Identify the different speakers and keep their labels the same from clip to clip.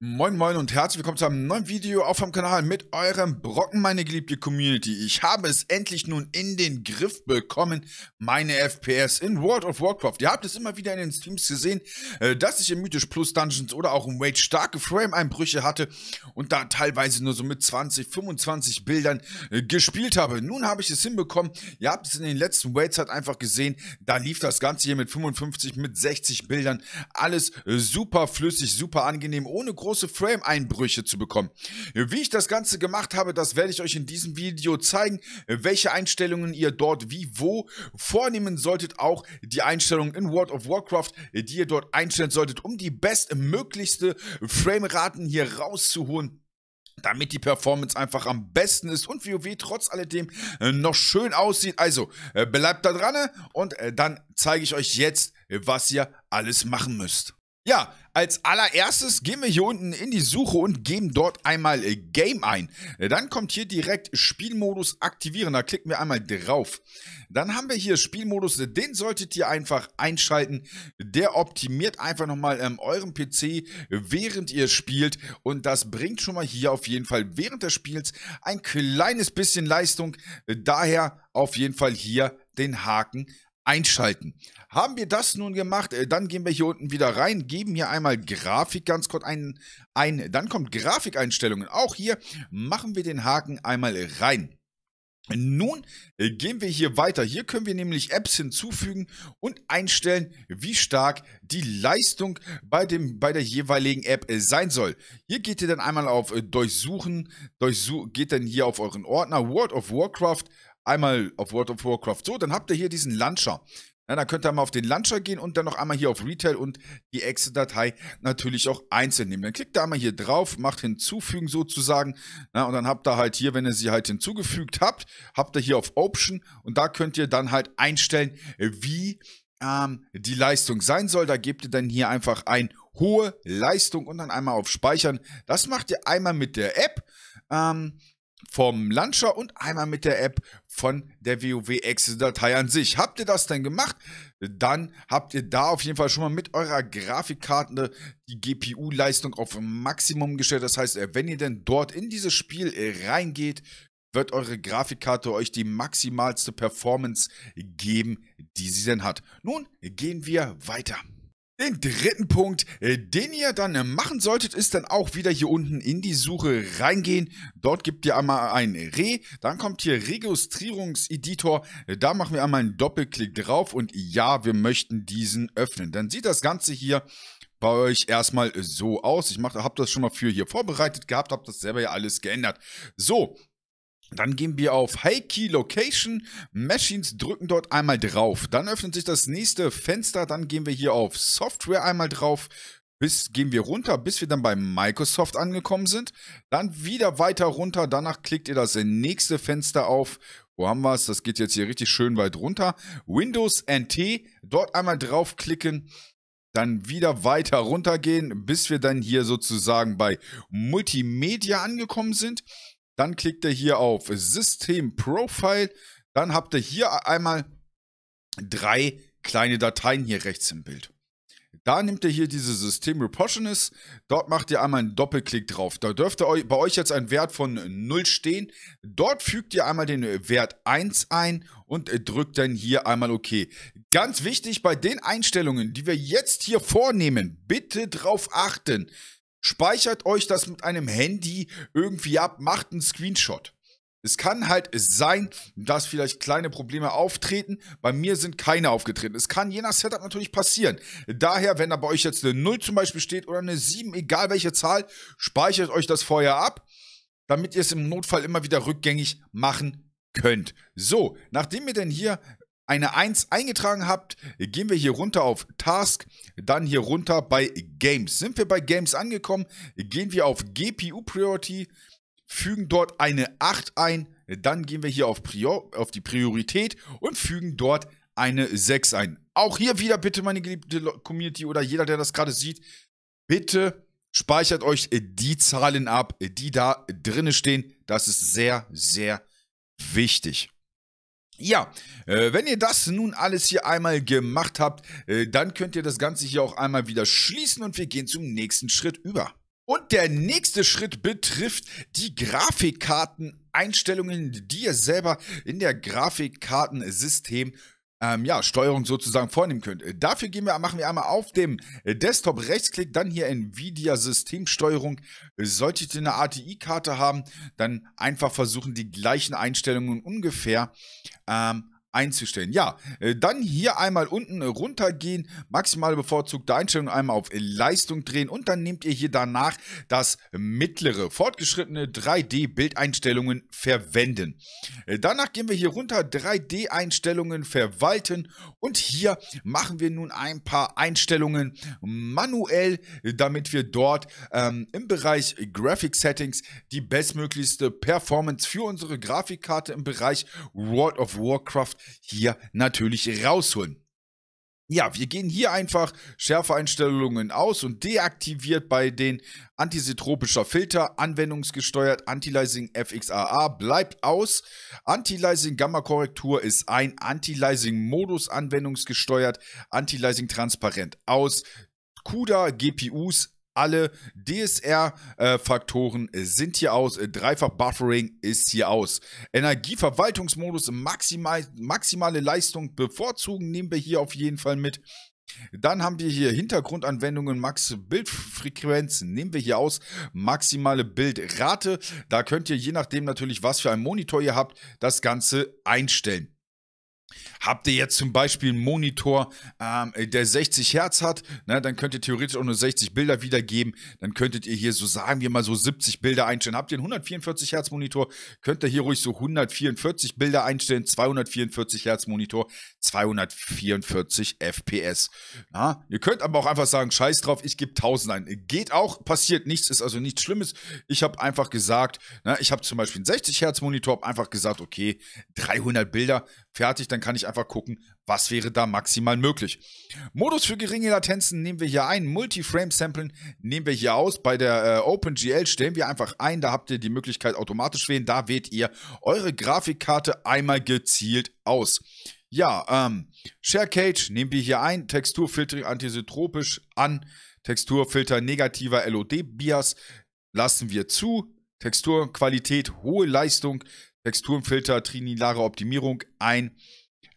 Speaker 1: Moin Moin und herzlich willkommen zu einem neuen Video auf dem Kanal mit eurem Brocken, meine geliebte Community. Ich habe es endlich nun in den Griff bekommen, meine FPS in World of Warcraft. Ihr habt es immer wieder in den Streams gesehen, äh, dass ich in Mythisch Plus Dungeons oder auch im Wage starke Frame-Einbrüche hatte und da teilweise nur so mit 20, 25 Bildern äh, gespielt habe. Nun habe ich es hinbekommen. Ihr habt es in den letzten Waits halt einfach gesehen. Da lief das Ganze hier mit 55, mit 60 Bildern. Alles äh, super flüssig, super angenehm, ohne große große Frame-Einbrüche zu bekommen. Wie ich das Ganze gemacht habe, das werde ich euch in diesem Video zeigen, welche Einstellungen ihr dort wie wo vornehmen solltet. Auch die Einstellungen in World of Warcraft, die ihr dort einstellen solltet, um die bestmöglichste Frameraten hier rauszuholen damit die Performance einfach am besten ist und WoW trotz alledem äh, noch schön aussieht. Also äh, bleibt da dran äh, und dann zeige ich euch jetzt, was ihr alles machen müsst. Ja, als allererstes gehen wir hier unten in die Suche und geben dort einmal äh, Game ein. Dann kommt hier direkt Spielmodus aktivieren. Da klicken wir einmal drauf. Dann haben wir hier Spielmodus. Den solltet ihr einfach einschalten. Der optimiert einfach nochmal ähm, euren PC, während ihr spielt. Und das bringt schon mal hier auf jeden Fall während des Spiels ein kleines bisschen Leistung. Daher auf jeden Fall hier den Haken einschalten. Haben wir das nun gemacht, äh, dann gehen wir hier unten wieder rein, geben hier einmal Grafik ganz kurz ein, ein dann kommt Grafikeinstellungen. Auch hier machen wir den Haken einmal rein. Nun äh, gehen wir hier weiter. Hier können wir nämlich Apps hinzufügen und einstellen, wie stark die Leistung bei, dem, bei der jeweiligen App äh, sein soll. Hier geht ihr dann einmal auf Durchsuchen, durchsuch, geht dann hier auf euren Ordner World of Warcraft, einmal auf World of Warcraft. So, dann habt ihr hier diesen Launcher. Ja, dann könnt ihr mal auf den Launcher gehen und dann noch einmal hier auf Retail und die Excel-Datei natürlich auch einzeln nehmen. Dann klickt ihr einmal hier drauf, macht hinzufügen sozusagen. Ja, und dann habt ihr halt hier, wenn ihr sie halt hinzugefügt habt, habt ihr hier auf Option und da könnt ihr dann halt einstellen, wie ähm, die Leistung sein soll. Da gebt ihr dann hier einfach ein hohe Leistung und dann einmal auf Speichern. Das macht ihr einmal mit der App. Ähm, vom Launcher und einmal mit der App von der WoW-Exe-Datei an sich. Habt ihr das denn gemacht? Dann habt ihr da auf jeden Fall schon mal mit eurer Grafikkarte die GPU-Leistung auf Maximum gestellt. Das heißt, wenn ihr denn dort in dieses Spiel äh, reingeht, wird eure Grafikkarte euch die maximalste Performance geben, die sie denn hat. Nun gehen wir weiter. Den dritten Punkt, äh, den ihr dann äh, machen solltet, ist dann auch wieder hier unten in die Suche reingehen. Dort gibt ihr einmal ein Re, dann kommt hier Registrierungseditor, äh, da machen wir einmal einen Doppelklick drauf und ja, wir möchten diesen öffnen. Dann sieht das Ganze hier bei euch erstmal so aus. Ich habe das schon mal für hier vorbereitet gehabt, habe das selber ja alles geändert. So, dann gehen wir auf High Key Location Machines, drücken dort einmal drauf. Dann öffnet sich das nächste Fenster. Dann gehen wir hier auf Software einmal drauf. Bis, gehen wir runter, bis wir dann bei Microsoft angekommen sind. Dann wieder weiter runter. Danach klickt ihr das nächste Fenster auf. Wo haben wir es? Das geht jetzt hier richtig schön weit runter. Windows NT. Dort einmal draufklicken dann wieder weiter runter gehen, bis wir dann hier sozusagen bei Multimedia angekommen sind. Dann klickt ihr hier auf System Profile. Dann habt ihr hier einmal drei kleine Dateien hier rechts im Bild. Da nehmt ihr hier diese System Reportionist. Dort macht ihr einmal einen Doppelklick drauf. Da dürfte bei euch jetzt ein Wert von 0 stehen. Dort fügt ihr einmal den Wert 1 ein und drückt dann hier einmal OK. Ganz wichtig bei den Einstellungen, die wir jetzt hier vornehmen, bitte darauf achten. Speichert euch das mit einem Handy irgendwie ab, macht einen Screenshot. Es kann halt sein, dass vielleicht kleine Probleme auftreten. Bei mir sind keine aufgetreten. Es kann je nach Setup natürlich passieren. Daher, wenn da bei euch jetzt eine 0 zum Beispiel steht oder eine 7, egal welche Zahl, speichert euch das vorher ab, damit ihr es im Notfall immer wieder rückgängig machen könnt. So, nachdem ihr denn hier eine 1 eingetragen habt, gehen wir hier runter auf Task, dann hier runter bei Games. Sind wir bei Games angekommen, gehen wir auf GPU Priority, fügen dort eine 8 ein, dann gehen wir hier auf, Prior auf die Priorität und fügen dort eine 6 ein. Auch hier wieder bitte meine geliebte Community oder jeder, der das gerade sieht, bitte speichert euch die Zahlen ab, die da drinne stehen. Das ist sehr, sehr wichtig. Ja, äh, wenn ihr das nun alles hier einmal gemacht habt, äh, dann könnt ihr das Ganze hier auch einmal wieder schließen und wir gehen zum nächsten Schritt über. Und der nächste Schritt betrifft die Grafikkarteneinstellungen, die ihr selber in der Grafikkartensystem ähm, ja, Steuerung sozusagen vornehmen könnt. Äh, dafür gehen wir, machen wir einmal auf dem äh, Desktop Rechtsklick, dann hier Nvidia Systemsteuerung. Äh, Solltet ihr eine ATI-Karte haben, dann einfach versuchen, die gleichen Einstellungen ungefähr ähm, einzustellen. Ja, äh, dann hier einmal unten runtergehen, maximal bevorzugte Einstellung einmal auf Leistung drehen und dann nehmt ihr hier danach das mittlere, fortgeschrittene 3D-Bildeinstellungen verwenden. Äh, danach gehen wir hier runter, 3D-Einstellungen verwalten und hier machen wir nun ein paar Einstellungen manuell, damit wir dort ähm, im Bereich Graphic Settings die bestmöglichste Performance für unsere Grafikkarte im Bereich World of Warcraft hier natürlich rausholen. Ja, wir gehen hier einfach Schärfeeinstellungen aus und deaktiviert bei den antisetropischer Filter, anwendungsgesteuert, Anti-Lysing FXAA bleibt aus. Anti-Lysing Gamma Korrektur ist ein, anti lysing Modus anwendungsgesteuert, Anti-Lysing transparent aus. CUDA GPUs alle DSR-Faktoren äh, äh, sind hier aus. Äh, dreifach Buffering ist hier aus. Energieverwaltungsmodus, maximal, maximale Leistung bevorzugen nehmen wir hier auf jeden Fall mit. Dann haben wir hier Hintergrundanwendungen, Max Bildfrequenzen nehmen wir hier aus, maximale Bildrate. Da könnt ihr je nachdem natürlich, was für ein Monitor ihr habt, das Ganze einstellen. Habt ihr jetzt zum Beispiel einen Monitor, ähm, der 60 Hertz hat, ne, dann könnt ihr theoretisch auch nur 60 Bilder wiedergeben. Dann könntet ihr hier so, sagen wir mal, so 70 Bilder einstellen. Habt ihr einen 144 Hertz Monitor, könnt ihr hier ruhig so 144 Bilder einstellen, 244 Hertz Monitor, 244 FPS. Ja, ihr könnt aber auch einfach sagen, scheiß drauf, ich gebe 1000 ein. Geht auch, passiert nichts, ist also nichts Schlimmes. Ich habe einfach gesagt, ne, ich habe zum Beispiel einen 60 Hertz Monitor, habe einfach gesagt, okay, 300 Bilder, fertig, dann kann ich einfach gucken, was wäre da maximal möglich. Modus für geringe Latenzen nehmen wir hier ein, Multiframe-Samplen nehmen wir hier aus. Bei der äh, OpenGL stellen wir einfach ein, da habt ihr die Möglichkeit automatisch wählen, da wählt ihr eure Grafikkarte einmal gezielt aus. Ja, ähm, Share Cage nehmen wir hier ein, Texturfiltering antisotropisch an, Texturfilter negativer LOD-Bias lassen wir zu, Texturqualität, hohe Leistung, Texturenfilter, trinilare Optimierung ein,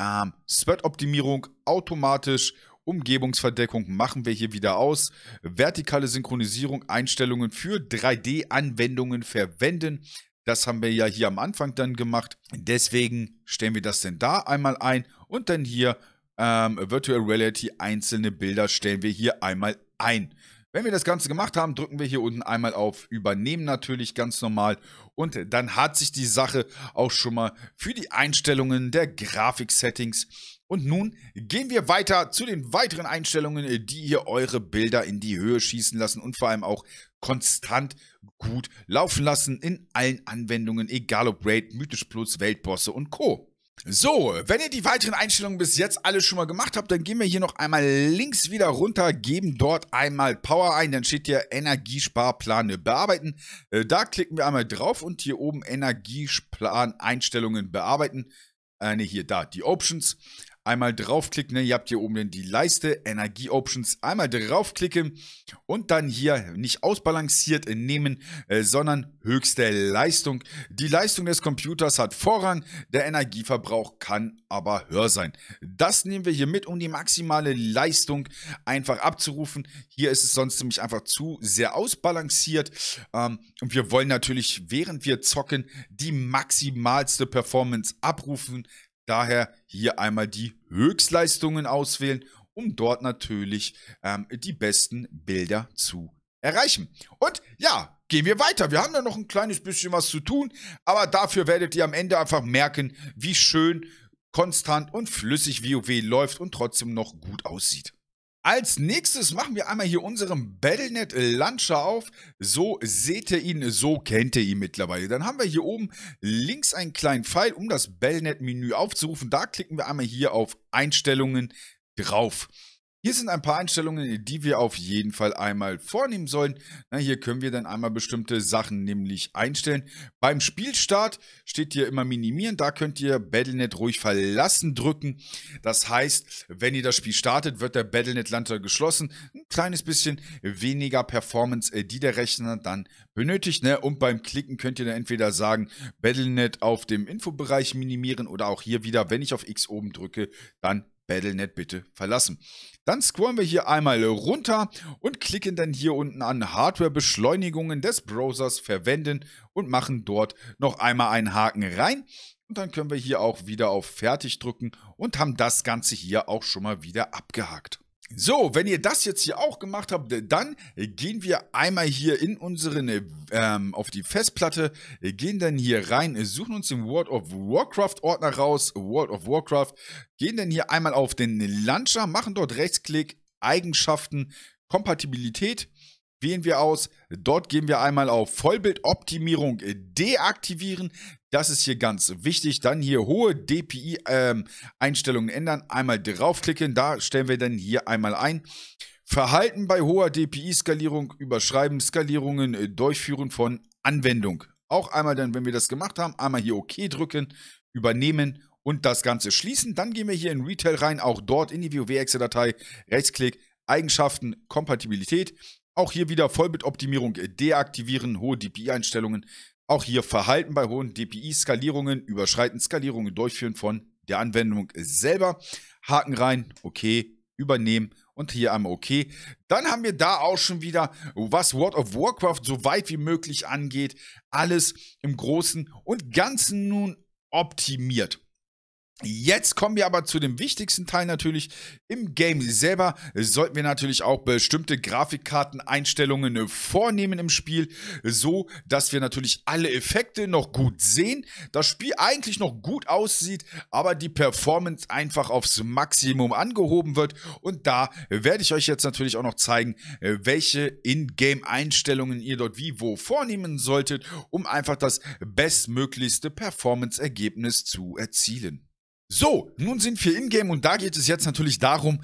Speaker 1: ähm, Sweat-Optimierung automatisch, Umgebungsverdeckung machen wir hier wieder aus, vertikale Synchronisierung, Einstellungen für 3D-Anwendungen verwenden. Das haben wir ja hier am Anfang dann gemacht. Deswegen stellen wir das denn da einmal ein und dann hier ähm, Virtual Reality einzelne Bilder stellen wir hier einmal ein. Wenn wir das Ganze gemacht haben, drücken wir hier unten einmal auf Übernehmen natürlich ganz normal und dann hat sich die Sache auch schon mal für die Einstellungen der Grafik-Settings und nun gehen wir weiter zu den weiteren Einstellungen, die hier eure Bilder in die Höhe schießen lassen und vor allem auch konstant gut laufen lassen in allen Anwendungen, egal ob Raid, Mythisch Plus, Weltbosse und Co. So, wenn ihr die weiteren Einstellungen bis jetzt alle schon mal gemacht habt, dann gehen wir hier noch einmal links wieder runter, geben dort einmal Power ein, dann steht hier Energiesparplan bearbeiten. Äh, da klicken wir einmal drauf und hier oben Energiesplan Einstellungen bearbeiten. Äh, ne, hier, da, die Options einmal draufklicken. Ne? Ihr habt hier oben dann die Leiste Energie Options. Einmal draufklicken und dann hier nicht ausbalanciert nehmen, äh, sondern höchste Leistung. Die Leistung des Computers hat Vorrang. Der Energieverbrauch kann aber höher sein. Das nehmen wir hier mit, um die maximale Leistung einfach abzurufen. Hier ist es sonst nämlich einfach zu sehr ausbalanciert. Ähm, und wir wollen natürlich, während wir zocken, die maximalste Performance abrufen. Daher hier einmal die Höchstleistungen auswählen, um dort natürlich ähm, die besten Bilder zu erreichen. Und ja, gehen wir weiter. Wir haben da noch ein kleines bisschen was zu tun, aber dafür werdet ihr am Ende einfach merken, wie schön, konstant und flüssig WoW läuft und trotzdem noch gut aussieht. Als nächstes machen wir einmal hier unseren Battlenet Launcher auf. So seht ihr ihn, so kennt ihr ihn mittlerweile. Dann haben wir hier oben links einen kleinen Pfeil, um das Battlenet Menü aufzurufen. Da klicken wir einmal hier auf Einstellungen drauf. Hier sind ein paar Einstellungen, die wir auf jeden Fall einmal vornehmen sollen. Na, hier können wir dann einmal bestimmte Sachen nämlich einstellen. Beim Spielstart steht hier immer minimieren. Da könnt ihr Battlenet ruhig verlassen drücken. Das heißt, wenn ihr das Spiel startet, wird der Battlenet Launcher geschlossen. Ein kleines bisschen weniger Performance, äh, die der Rechner dann benötigt. Ne? Und beim Klicken könnt ihr dann entweder sagen, Battlenet auf dem Infobereich minimieren oder auch hier wieder, wenn ich auf X oben drücke, dann Battlenet bitte verlassen. Dann scrollen wir hier einmal runter und klicken dann hier unten an Hardware-Beschleunigungen des Browsers verwenden und machen dort noch einmal einen Haken rein. Und dann können wir hier auch wieder auf Fertig drücken und haben das Ganze hier auch schon mal wieder abgehakt. So, wenn ihr das jetzt hier auch gemacht habt, äh, dann äh, gehen wir einmal hier in unseren, ne, ähm, auf die Festplatte, äh, gehen dann hier rein, suchen uns den World of Warcraft Ordner raus, World of Warcraft, gehen dann hier einmal auf den Launcher, machen dort Rechtsklick, Eigenschaften, Kompatibilität, wählen wir aus. Dort gehen wir einmal auf Vollbildoptimierung deaktivieren. Das ist hier ganz wichtig. Dann hier hohe DPI-Einstellungen ähm, ändern. Einmal draufklicken. Da stellen wir dann hier einmal ein. Verhalten bei hoher DPI-Skalierung, Überschreiben, Skalierungen, äh, Durchführen von Anwendung. Auch einmal dann, wenn wir das gemacht haben, einmal hier OK drücken, übernehmen und das Ganze schließen. Dann gehen wir hier in Retail rein, auch dort in die wow excel datei Rechtsklick, Eigenschaften, Kompatibilität. Auch hier wieder Vollbitoptimierung äh, deaktivieren, hohe DPI-Einstellungen, auch hier Verhalten bei hohen DPI-Skalierungen, überschreitend Skalierungen durchführen von der Anwendung selber. Haken rein, okay, übernehmen und hier einmal okay. Dann haben wir da auch schon wieder, was World of Warcraft so weit wie möglich angeht, alles im Großen und Ganzen nun optimiert. Jetzt kommen wir aber zu dem wichtigsten Teil natürlich. Im Game selber sollten wir natürlich auch bestimmte Grafikkarteneinstellungen vornehmen im Spiel, so dass wir natürlich alle Effekte noch gut sehen, das Spiel eigentlich noch gut aussieht, aber die Performance einfach aufs Maximum angehoben wird. Und da werde ich euch jetzt natürlich auch noch zeigen, welche In-Game-Einstellungen ihr dort wie wo vornehmen solltet, um einfach das bestmöglichste Performance-Ergebnis zu erzielen. So, nun sind wir in-game und da geht es jetzt natürlich darum,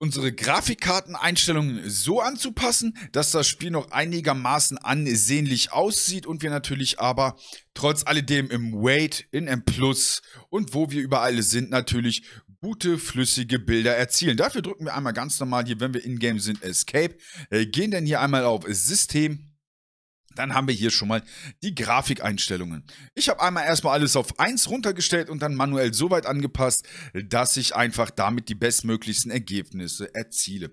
Speaker 1: unsere Grafikkarteneinstellungen so anzupassen, dass das Spiel noch einigermaßen ansehnlich aussieht und wir natürlich aber trotz alledem im Weight, in M Plus und wo wir überall sind natürlich gute, flüssige Bilder erzielen. Dafür drücken wir einmal ganz normal hier, wenn wir in-game sind, Escape, äh, gehen dann hier einmal auf System, dann haben wir hier schon mal die Grafikeinstellungen. Ich habe einmal erstmal alles auf 1 runtergestellt und dann manuell so weit angepasst, dass ich einfach damit die bestmöglichsten Ergebnisse erziele.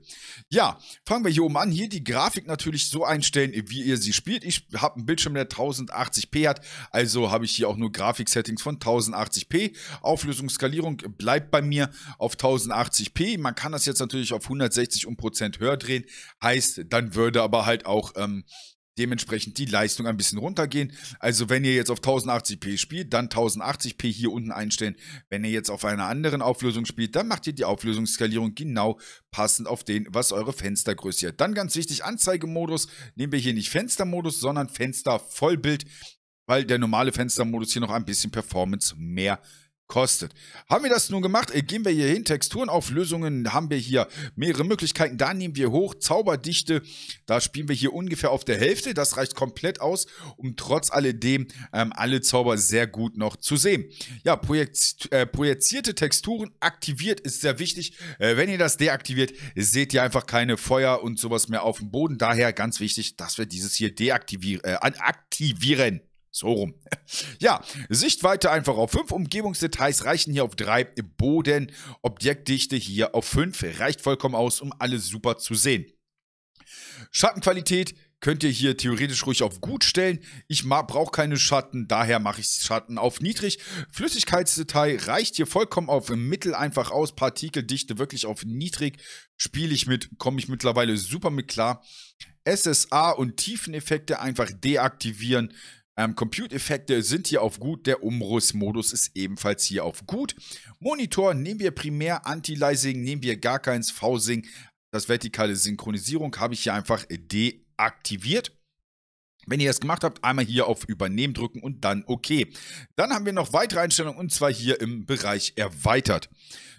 Speaker 1: Ja, fangen wir hier oben an. Hier die Grafik natürlich so einstellen, wie ihr sie spielt. Ich habe einen Bildschirm, der 1080p hat, also habe ich hier auch nur Grafik-Settings von 1080p. Auflösungsskalierung bleibt bei mir auf 1080p. Man kann das jetzt natürlich auf 160 und Prozent höher drehen. Heißt, dann würde aber halt auch ähm, dementsprechend die Leistung ein bisschen runtergehen. Also wenn ihr jetzt auf 1080p spielt, dann 1080p hier unten einstellen. Wenn ihr jetzt auf einer anderen Auflösung spielt, dann macht ihr die Auflösungsskalierung genau passend auf den, was eure Fenstergröße hat. Dann ganz wichtig, Anzeigemodus. Nehmen wir hier nicht Fenstermodus, sondern Fenstervollbild, weil der normale Fenstermodus hier noch ein bisschen Performance mehr hat kostet. Haben wir das nun gemacht? Äh, gehen wir hier hin, Texturenauflösungen haben wir hier mehrere Möglichkeiten. Da nehmen wir hoch, Zauberdichte, da spielen wir hier ungefähr auf der Hälfte. Das reicht komplett aus, um trotz alledem ähm, alle Zauber sehr gut noch zu sehen. Ja, projekt, äh, projizierte Texturen aktiviert ist sehr wichtig. Äh, wenn ihr das deaktiviert, seht ihr einfach keine Feuer und sowas mehr auf dem Boden. Daher ganz wichtig, dass wir dieses hier deaktivieren, äh, aktivieren. So rum. Ja, Sichtweite einfach auf 5, Umgebungsdetails reichen hier auf 3, Boden, Objektdichte hier auf 5, reicht vollkommen aus, um alles super zu sehen. Schattenqualität könnt ihr hier theoretisch ruhig auf gut stellen. Ich brauche keine Schatten, daher mache ich Schatten auf niedrig. Flüssigkeitsdetail reicht hier vollkommen auf mittel einfach aus, Partikeldichte wirklich auf niedrig. Spiele ich mit, komme ich mittlerweile super mit klar. SSA und Tiefeneffekte einfach deaktivieren ähm, Compute-Effekte sind hier auf gut, der umriss ist ebenfalls hier auf gut. Monitor nehmen wir primär, Anti-Licing nehmen wir gar keins, V-Sync, das vertikale Synchronisierung habe ich hier einfach deaktiviert. Wenn ihr das gemacht habt, einmal hier auf Übernehmen drücken und dann OK. Dann haben wir noch weitere Einstellungen und zwar hier im Bereich Erweitert.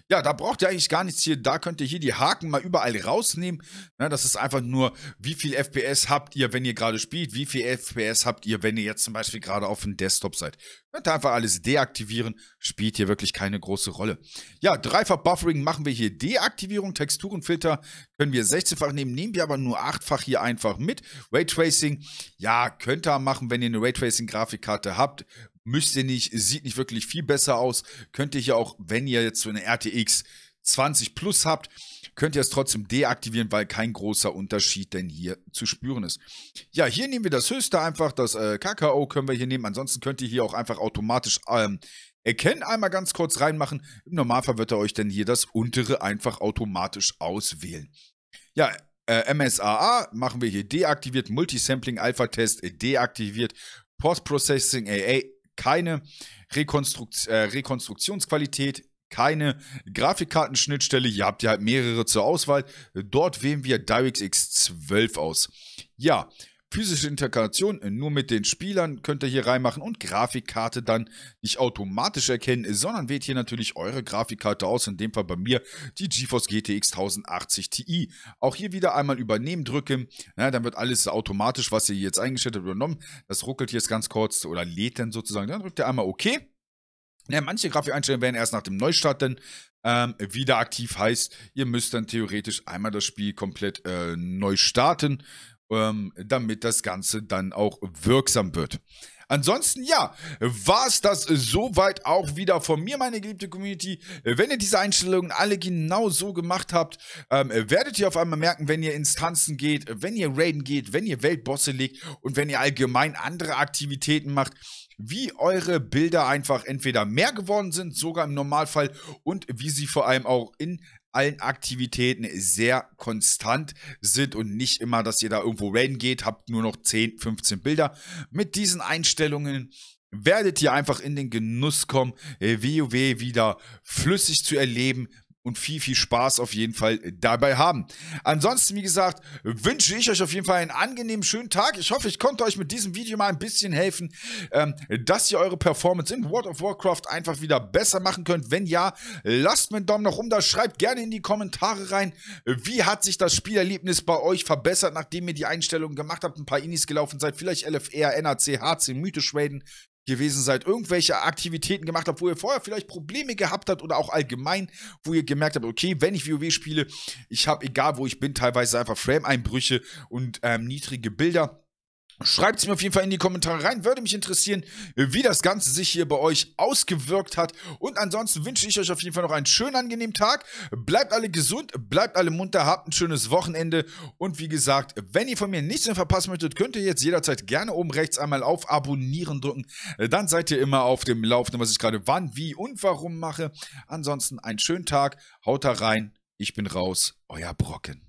Speaker 1: Ja, da braucht ihr eigentlich gar nichts hier. Da könnt ihr hier die Haken mal überall rausnehmen. Ja, ne, das ist einfach nur, wie viel FPS habt ihr, wenn ihr gerade spielt? Wie viel FPS habt ihr, wenn ihr jetzt zum Beispiel gerade auf dem Desktop seid? Könnt ne, ihr einfach alles deaktivieren. Spielt hier wirklich keine große Rolle. Ja, dreifach Buffering machen wir hier. Deaktivierung, Texturenfilter können wir 16-fach nehmen. Nehmen wir aber nur 8-fach hier einfach mit. Raytracing, ja, könnt ihr machen, wenn ihr eine Raytracing-Grafikkarte habt müsst ihr nicht, sieht nicht wirklich viel besser aus. Könnt ihr hier auch, wenn ihr jetzt so eine RTX 20 Plus habt, könnt ihr es trotzdem deaktivieren, weil kein großer Unterschied denn hier zu spüren ist. Ja, hier nehmen wir das höchste einfach, das äh, KKO können wir hier nehmen. Ansonsten könnt ihr hier auch einfach automatisch ähm, erkennen, einmal ganz kurz reinmachen. Im Normalfall wird er euch dann hier das untere einfach automatisch auswählen. Ja, äh, MSAA machen wir hier deaktiviert, Multisampling Alpha Test äh, deaktiviert, Post-Processing AA keine Rekonstrukt äh, Rekonstruktionsqualität, keine Grafikkartenschnittstelle. Ihr habt ja halt mehrere zur Auswahl. Dort wählen wir DirectX 12 aus. Ja, physische Integration äh, nur mit den Spielern könnt ihr hier reinmachen und Grafikkarte dann nicht automatisch erkennen, sondern wählt hier natürlich eure Grafikkarte aus, in dem Fall bei mir die GeForce GTX 1080 Ti. Auch hier wieder einmal übernehmen drücken, ja, dann wird alles automatisch, was ihr jetzt eingestellt habt, übernommen. Das ruckelt jetzt ganz kurz oder lädt dann sozusagen. Dann drückt ihr einmal OK. Ja, manche Grafikeinstellungen werden erst nach dem Neustart dann ähm, wieder aktiv. Heißt, ihr müsst dann theoretisch einmal das Spiel komplett äh, neu starten ähm, damit das Ganze dann auch wirksam wird. Ansonsten, ja, war es das soweit auch wieder von mir, meine geliebte Community. Wenn ihr diese Einstellungen alle genau so gemacht habt, ähm, werdet ihr auf einmal merken, wenn ihr Instanzen geht, wenn ihr Raiden geht, wenn ihr Weltbosse legt und wenn ihr allgemein andere Aktivitäten macht, wie eure Bilder einfach entweder mehr geworden sind, sogar im Normalfall, und wie sie vor allem auch in allen Aktivitäten sehr konstant sind und nicht immer, dass ihr da irgendwo rein geht, habt nur noch 10, 15 Bilder. Mit diesen Einstellungen werdet ihr einfach in den Genuss kommen, äh, WoW wieder flüssig zu erleben, und viel, viel Spaß auf jeden Fall dabei haben. Ansonsten, wie gesagt, wünsche ich euch auf jeden Fall einen angenehmen, schönen Tag. Ich hoffe, ich konnte euch mit diesem Video mal ein bisschen helfen, ähm, dass ihr eure Performance in World of Warcraft einfach wieder besser machen könnt. Wenn ja, lasst mir einen Daumen nach oben da, schreibt gerne in die Kommentare rein, wie hat sich das Spielerlebnis bei euch verbessert, nachdem ihr die Einstellungen gemacht habt, ein paar Inis gelaufen seid, vielleicht LFR, NAC, HC, Mythisch Raiden, gewesen seid, irgendwelche Aktivitäten gemacht habt, wo ihr vorher vielleicht Probleme gehabt habt oder auch allgemein, wo ihr gemerkt habt, okay, wenn ich WoW spiele, ich habe, egal wo ich bin, teilweise einfach Frame-Einbrüche und ähm, niedrige Bilder. Schreibt es mir auf jeden Fall in die Kommentare rein. Würde mich interessieren, wie das Ganze sich hier bei euch ausgewirkt hat. Und ansonsten wünsche ich euch auf jeden Fall noch einen schönen, angenehmen Tag. Bleibt alle gesund, bleibt alle munter, habt ein schönes Wochenende. Und wie gesagt, wenn ihr von mir nichts mehr verpassen möchtet, könnt ihr jetzt jederzeit gerne oben rechts einmal auf Abonnieren drücken. Dann seid ihr immer auf dem Laufenden, was ich gerade wann, wie und warum mache. Ansonsten einen schönen Tag. Haut da rein. Ich bin raus. Euer Brocken.